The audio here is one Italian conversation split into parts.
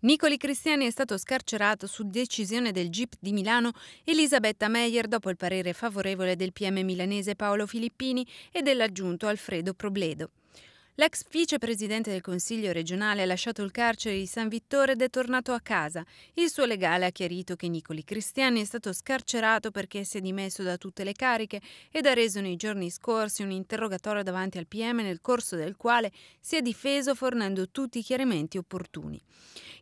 Nicoli Cristiani è stato scarcerato su decisione del GIP di Milano Elisabetta Meyer dopo il parere favorevole del PM milanese Paolo Filippini e dell'aggiunto Alfredo Probledo. L'ex vicepresidente del Consiglio regionale ha lasciato il carcere di San Vittore ed è tornato a casa. Il suo legale ha chiarito che Nicoli Cristiani è stato scarcerato perché si è dimesso da tutte le cariche ed ha reso nei giorni scorsi un interrogatorio davanti al PM nel corso del quale si è difeso fornendo tutti i chiarimenti opportuni.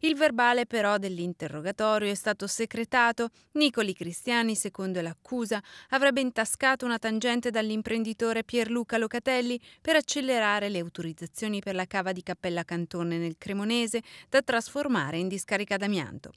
Il verbale però dell'interrogatorio è stato secretato. Nicoli Cristiani, secondo l'accusa, avrebbe intascato una tangente dall'imprenditore Pierluca Locatelli per accelerare le autorità autorizzazioni per la cava di Cappella Cantone nel Cremonese da trasformare in discarica d'amianto.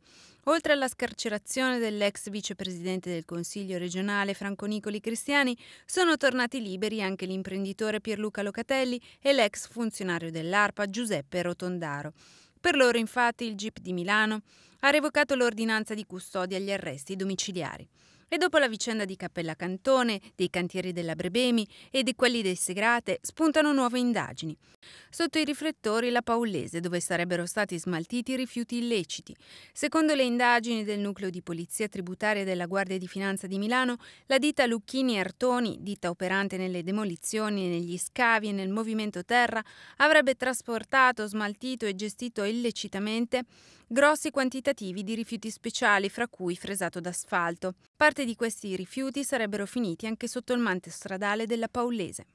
Oltre alla scarcerazione dell'ex vicepresidente del Consiglio regionale Franco Nicoli Cristiani, sono tornati liberi anche l'imprenditore Pierluca Locatelli e l'ex funzionario dell'ARPA Giuseppe Rotondaro. Per loro infatti il GIP di Milano ha revocato l'ordinanza di custodia agli arresti domiciliari. E dopo la vicenda di Cappella Cantone, dei cantieri della Brebemi e di quelli dei Segrate, spuntano nuove indagini. Sotto i riflettori la Paullese, dove sarebbero stati smaltiti rifiuti illeciti. Secondo le indagini del nucleo di polizia tributaria della Guardia di Finanza di Milano, la ditta Lucchini Artoni, ditta operante nelle demolizioni, negli scavi e nel movimento terra, avrebbe trasportato, smaltito e gestito illecitamente grossi quantità quantitativi di rifiuti speciali, fra cui fresato d'asfalto. Parte di questi rifiuti sarebbero finiti anche sotto il mante stradale della Paulese.